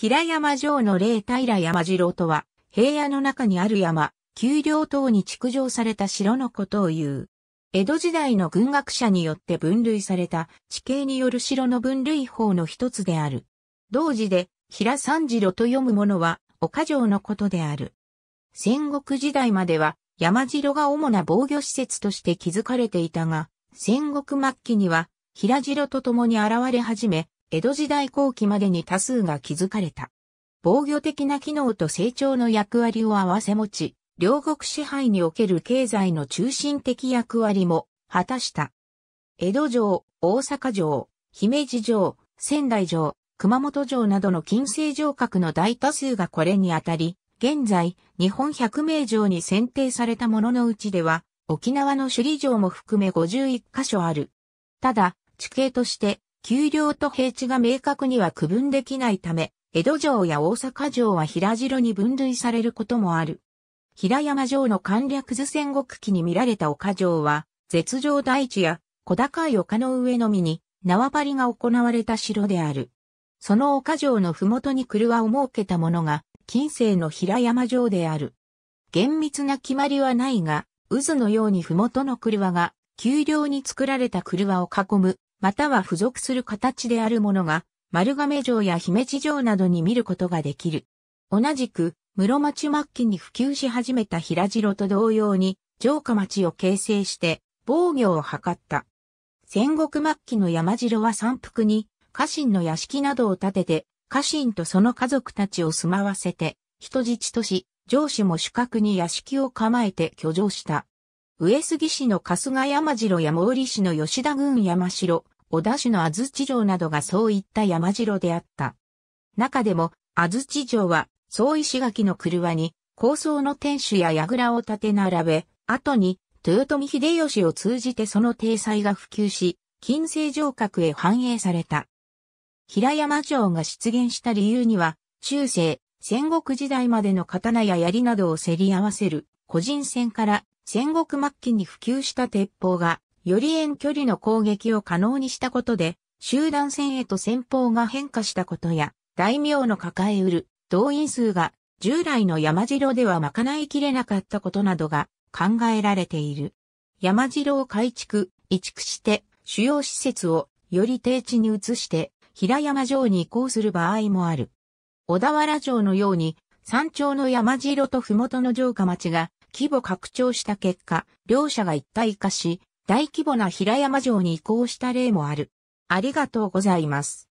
平山城の霊平山城とは、平野の中にある山、丘陵等に築城された城のことを言う。江戸時代の軍学者によって分類された地形による城の分類法の一つである。同時で、平三次郎と読むものは、岡城のことである。戦国時代までは、山城が主な防御施設として築かれていたが、戦国末期には、平城と共に現れ始め、江戸時代後期までに多数が築かれた。防御的な機能と成長の役割を併せ持ち、両国支配における経済の中心的役割も果たした。江戸城、大阪城、姫路城、仙台城、熊本城などの近世城郭の大多数がこれにあたり、現在、日本百名城に選定されたもののうちでは、沖縄の首里城も含め51カ所ある。ただ、地形として、丘陵と平地が明確には区分できないため、江戸城や大阪城は平城に分類されることもある。平山城の簡略図戦国記に見られた丘城は、絶城大地や小高い丘の上のみに縄張りが行われた城である。その丘城の麓に車を設けたものが、近世の平山城である。厳密な決まりはないが、渦のように麓の車が、丘陵に作られた車を囲むまたは付属する形であるものが、丸亀城や姫路城などに見ることができる。同じく、室町末期に普及し始めた平城と同様に、城下町を形成して、防御を図った。戦国末期の山城は山腹に、家臣の屋敷などを建てて、家臣とその家族たちを住まわせて、人質とし、上司も主角に屋敷を構えて居城した。上杉氏の春日山城や毛利氏の吉田郡山城、小田市の安土城などがそういった山城であった。中でも、安土城は、総石垣の車に、高層の天守や櫓を建て並べ、後に、豊臣秀吉を通じてその体裁が普及し、近世城郭へ反映された。平山城が出現した理由には、中世、戦国時代までの刀や槍などを競り合わせる、個人戦から戦国末期に普及した鉄砲が、より遠距離の攻撃を可能にしたことで、集団戦へと戦法が変化したことや、大名の抱えうる動員数が従来の山城では賄いきれなかったことなどが考えられている。山城を改築、移築して主要施設をより低地に移して平山城に移行する場合もある。小田原城のように山頂の山城と麓の城下町が規模拡張した結果、両者が一体化し、大規模な平山城に移行した例もある。ありがとうございます。